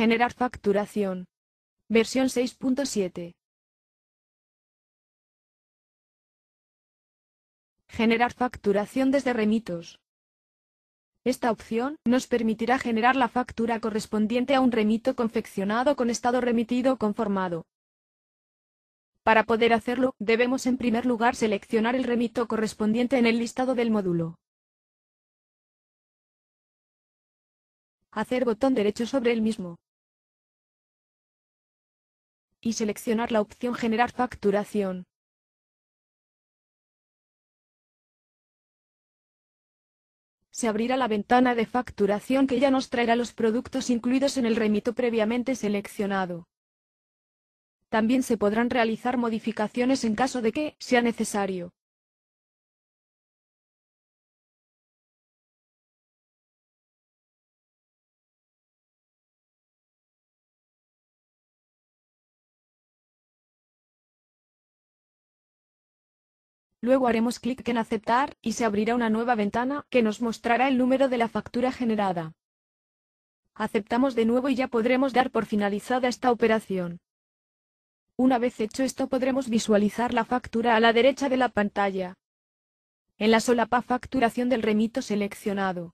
Generar facturación. Versión 6.7. Generar facturación desde remitos. Esta opción nos permitirá generar la factura correspondiente a un remito confeccionado con estado remitido conformado. Para poder hacerlo, debemos en primer lugar seleccionar el remito correspondiente en el listado del módulo. Hacer botón derecho sobre el mismo y seleccionar la opción Generar facturación. Se abrirá la ventana de facturación que ya nos traerá los productos incluidos en el remito previamente seleccionado. También se podrán realizar modificaciones en caso de que sea necesario. Luego haremos clic en aceptar y se abrirá una nueva ventana que nos mostrará el número de la factura generada. Aceptamos de nuevo y ya podremos dar por finalizada esta operación. Una vez hecho esto podremos visualizar la factura a la derecha de la pantalla. En la solapa facturación del remito seleccionado.